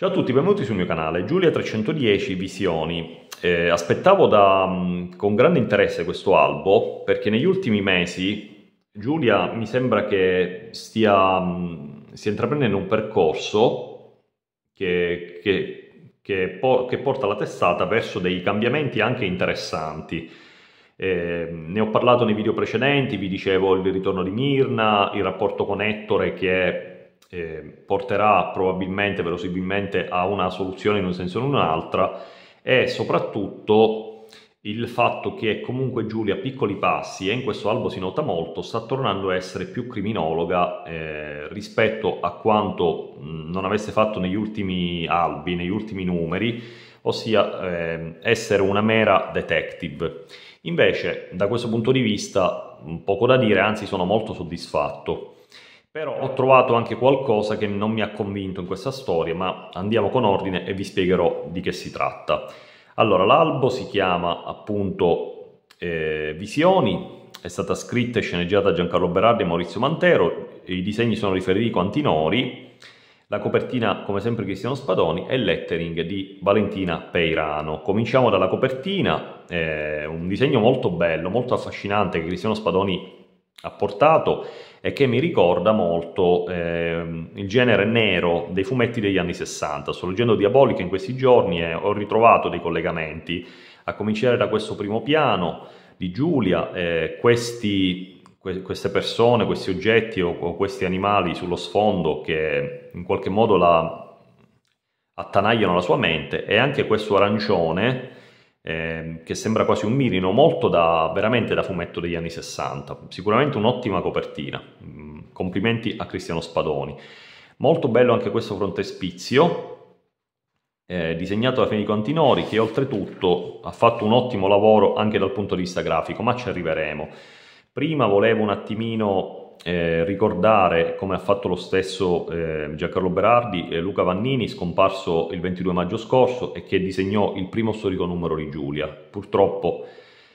Ciao a tutti, benvenuti sul mio canale. Giulia310 Visioni. Eh, aspettavo da, mm, con grande interesse questo albo perché negli ultimi mesi Giulia mi sembra che stia, mm, stia intraprendendo un percorso che, che, che, por, che, porta la testata verso dei cambiamenti anche interessanti. Eh, ne ho parlato nei video precedenti, vi dicevo il ritorno di Mirna, il rapporto con Ettore che è eh, porterà probabilmente, verosimilmente a una soluzione in un senso o in un'altra e soprattutto il fatto che comunque Giulia a piccoli passi e in questo albo si nota molto sta tornando a essere più criminologa eh, rispetto a quanto mh, non avesse fatto negli ultimi albi, negli ultimi numeri, ossia eh, essere una mera detective. Invece da questo punto di vista poco da dire, anzi sono molto soddisfatto. Però ho trovato anche qualcosa che non mi ha convinto in questa storia, ma andiamo con ordine e vi spiegherò di che si tratta. Allora, l'albo si chiama appunto eh, Visioni, è stata scritta e sceneggiata da Giancarlo Berardi e Maurizio Mantero, i disegni sono di Federico Antinori, la copertina come sempre Cristiano Spadoni e il lettering di Valentina Peirano. Cominciamo dalla copertina, eh, un disegno molto bello, molto affascinante che Cristiano Spadoni ha portato e che mi ricorda molto eh, il genere nero dei fumetti degli anni 60. Sto leggendo Diabolica in questi giorni e ho ritrovato dei collegamenti, a cominciare da questo primo piano di Giulia, eh, questi, que queste persone, questi oggetti o, o, questi animali sullo sfondo che in qualche modo la attanagliano la sua mente e anche questo arancione eh, che sembra quasi un mirino, molto da, veramente da fumetto degli anni 60. Sicuramente un'ottima copertina. Mm, complimenti a Cristiano Spadoni. Molto bello anche questo frontespizio, eh, disegnato da Federico Antinori, che oltretutto ha fatto un ottimo lavoro anche dal punto di vista grafico, ma ci arriveremo. Prima volevo un attimino eh, ricordare, come ha fatto lo stesso eh, Giancarlo Berardi, eh, Luca Vannini, scomparso il 22 maggio scorso e che disegnò il primo storico numero di Giulia. Purtroppo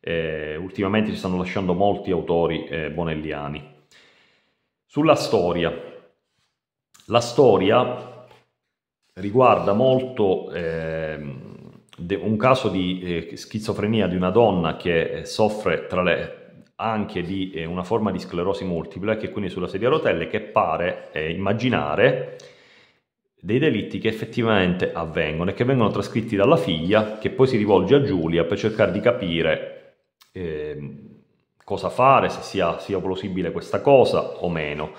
eh, ultimamente ci stanno lasciando molti autori eh, bonelliani. Sulla storia. La storia riguarda molto ehm, un caso di eh, schizofrenia di una donna che soffre tra le anche di eh, una forma di sclerosi multipla, che quindi sulla sedia a rotelle, che pare eh, immaginare dei delitti che effettivamente avvengono e che vengono trascritti dalla figlia, che poi si rivolge a Giulia per cercare di capire eh, cosa fare, se sia, sia, plausibile questa cosa o meno.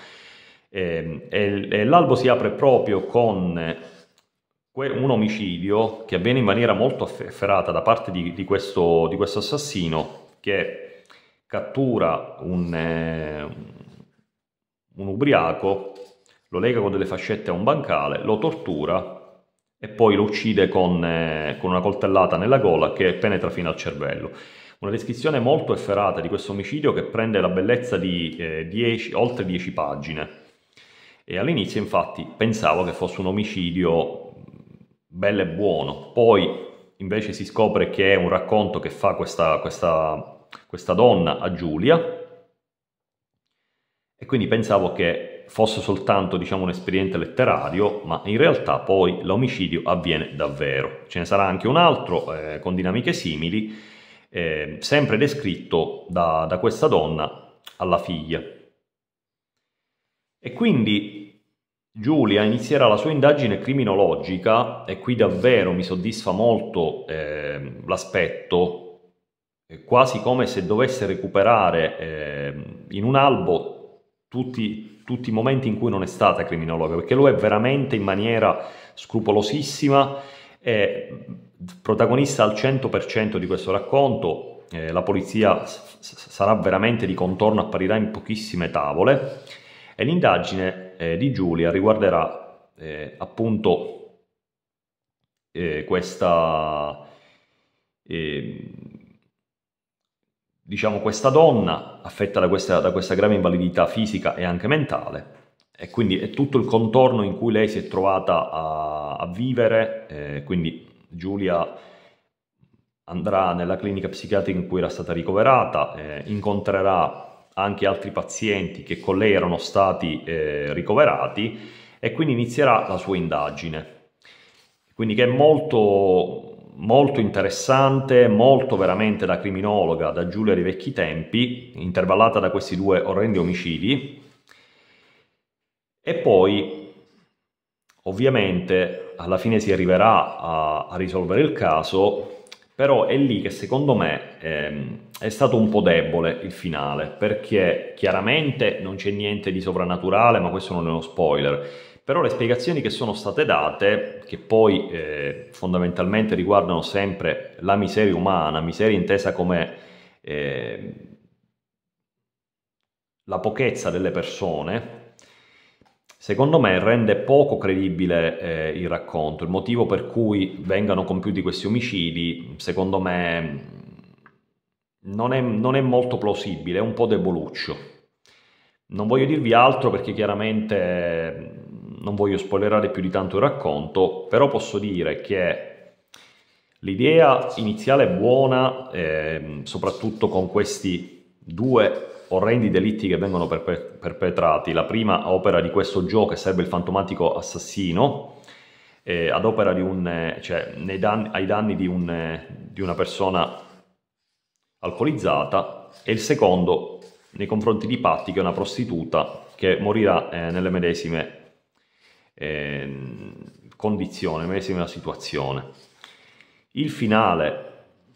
Ehm, e, e l'albo si apre proprio con un omicidio che avviene in maniera molto afferrata da parte di, di, questo, di questo assassino che cattura un, eh, un ubriaco, lo lega con delle fascette a un bancale, lo tortura e poi lo uccide con, eh, con, una coltellata nella gola che penetra fino al cervello. Una descrizione molto efferata di questo omicidio che prende la bellezza di eh, dieci, oltre 10 pagine. E all'inizio infatti pensavo che fosse un omicidio bello e buono, poi invece si scopre che è un racconto che fa questa, questa questa donna a Giulia e quindi pensavo che fosse soltanto diciamo, un espediente letterario, ma in realtà poi l'omicidio avviene davvero. Ce ne sarà anche un altro eh, con dinamiche simili, eh, sempre descritto da, da questa donna alla figlia. E quindi Giulia inizierà la sua indagine criminologica e qui davvero mi soddisfa molto eh, l'aspetto eh, quasi come se dovesse recuperare eh, in un albo tutti, tutti, i momenti in cui non è stata criminologa, perché lui è veramente in maniera scrupolosissima, è protagonista al 100% di questo racconto, eh, la polizia sarà veramente di contorno, apparirà in pochissime tavole e l'indagine eh, di Giulia riguarderà eh, appunto eh, questa... Eh, diciamo, questa donna affetta da questa, da questa grave invalidità fisica e anche mentale e quindi è tutto il contorno in cui lei si è trovata a, a vivere, eh, quindi Giulia andrà nella clinica psichiatrica in cui era stata ricoverata, eh, incontrerà anche altri pazienti che con lei erano stati eh, ricoverati e quindi inizierà la sua indagine. Quindi che è molto, molto interessante, molto veramente da criminologa, da Giulia dei vecchi tempi, intervallata da questi due orrendi omicidi. E poi, ovviamente, alla fine si arriverà a, a risolvere il caso, però è lì che secondo me ehm, è stato un po' debole il finale, perché chiaramente non c'è niente di sovrannaturale, ma questo non è uno spoiler, però le spiegazioni che sono state date, che poi eh, fondamentalmente riguardano sempre la miseria umana, miseria intesa come eh, la pochezza delle persone, secondo me rende poco credibile eh, il racconto. Il motivo per cui vengano compiuti questi omicidi, secondo me, non è, non è molto plausibile, è un po' deboluccio. Non voglio dirvi altro perché chiaramente non voglio spoilerare più di tanto il racconto, però posso dire che l'idea iniziale è buona, eh, soprattutto con questi due orrendi delitti che vengono perpetrati. La prima opera di questo gioco che serve il fantomatico assassino, eh, ad opera di un, eh, cioè, danni, ai danni di, un, eh, di una persona alcolizzata, e il secondo nei confronti di Patti, che è una prostituta che morirà eh, nelle medesime eh, condizione, medesima situazione. Il finale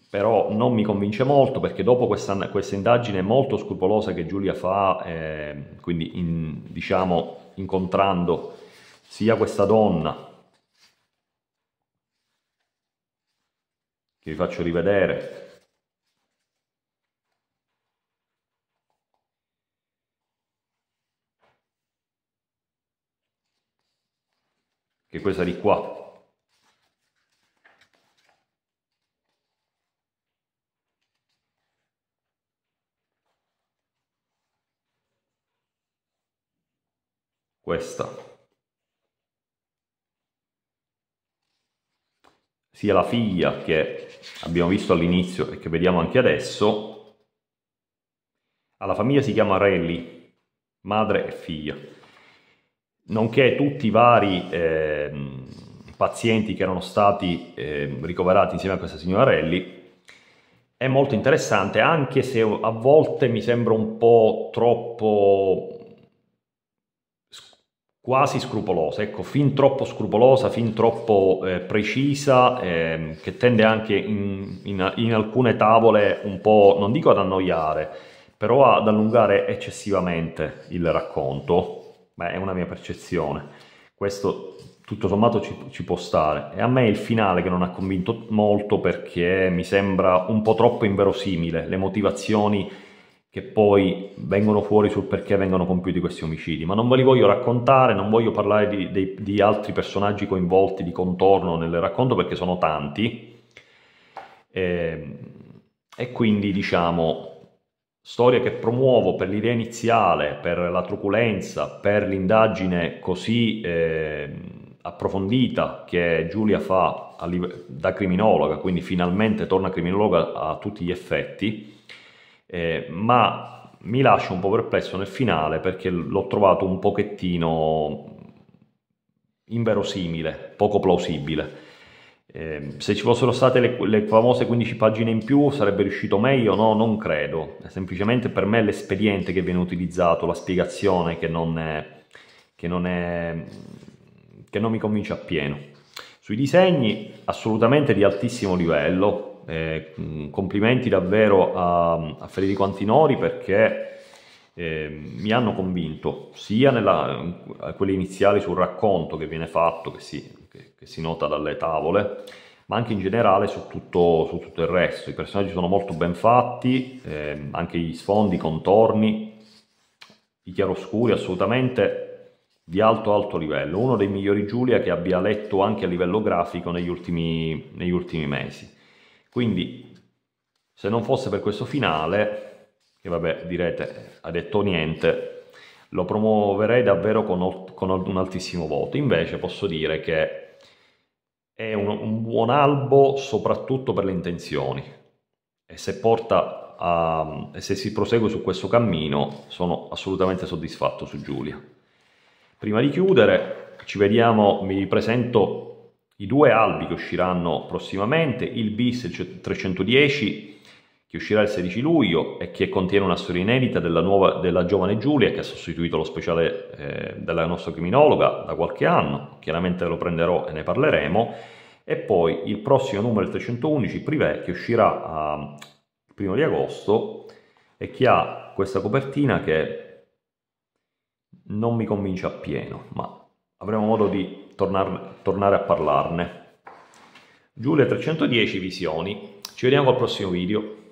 però non mi convince molto perché dopo questa, questa indagine molto scrupolosa che Giulia fa, eh, quindi in, diciamo incontrando sia questa donna che vi faccio rivedere che è questa di qua. Questa. Sia la figlia che abbiamo visto all'inizio e che vediamo anche adesso, alla famiglia si chiama Rally, madre e figlia nonché tutti i vari eh, pazienti che erano stati eh, ricoverati insieme a questa signora Relli, è molto interessante, anche se a volte mi sembra un po' troppo quasi scrupolosa, ecco, fin troppo scrupolosa, fin troppo eh, precisa, eh, che tende anche in, in, in, alcune tavole un po', non dico ad annoiare, però ad allungare eccessivamente il racconto. Beh, è una mia percezione. Questo tutto sommato ci, ci, può stare. E a me il finale che non ha convinto molto perché mi sembra un po' troppo inverosimile le motivazioni che poi vengono fuori sul perché vengono compiuti questi omicidi, ma non ve li voglio raccontare, non voglio parlare di, di, di altri personaggi coinvolti di contorno nel racconto perché sono tanti e, ehm, e quindi diciamo storia che promuovo per l'idea iniziale, per la truculenza, per l'indagine così eh, approfondita che Giulia fa da criminologa, quindi finalmente torna criminologa a tutti gli effetti, eh, ma mi lascio un po' perplesso nel finale perché l'ho trovato un pochettino inverosimile, poco plausibile. Ehm, se ci fossero state le, le, famose 15 pagine in più sarebbe riuscito meglio? No, non credo. È semplicemente per me l'espediente che viene utilizzato, la spiegazione che non, è, che non, è, che non mi convince appieno. Sui disegni assolutamente di altissimo livello, eh, complimenti davvero a, a, Federico Antinori perché eh, mi hanno convinto sia nella, quelli iniziali sul racconto che viene fatto, che sì, che, che, si nota dalle tavole, ma anche in generale su tutto, su tutto il resto. I personaggi sono molto ben fatti, ehm, anche gli sfondi, i contorni, i chiaroscuri assolutamente di alto alto livello, uno dei migliori Giulia che abbia letto anche a livello grafico negli ultimi, negli ultimi mesi. Quindi se non fosse per questo finale, che vabbè direte ha detto niente, lo promuoverei davvero con, con un altissimo voto. Invece posso dire che è un, un buon albo soprattutto per le intenzioni e se porta a, e se si prosegue su questo cammino sono assolutamente soddisfatto su Giulia. Prima di chiudere ci vediamo, vi presento i due albi che usciranno prossimamente, il bis il 310 che uscirà il 16 luglio e che contiene una storia inedita della, nuova, della giovane Giulia che ha sostituito lo speciale eh, della nostra criminologa da qualche anno, chiaramente lo prenderò e ne parleremo, e poi il prossimo numero 311 Privé che uscirà a, il primo di agosto e che ha questa copertina che non mi convince appieno, ma avremo modo di tornar, tornare a parlarne. Giulia 310 Visioni, ci vediamo al prossimo video.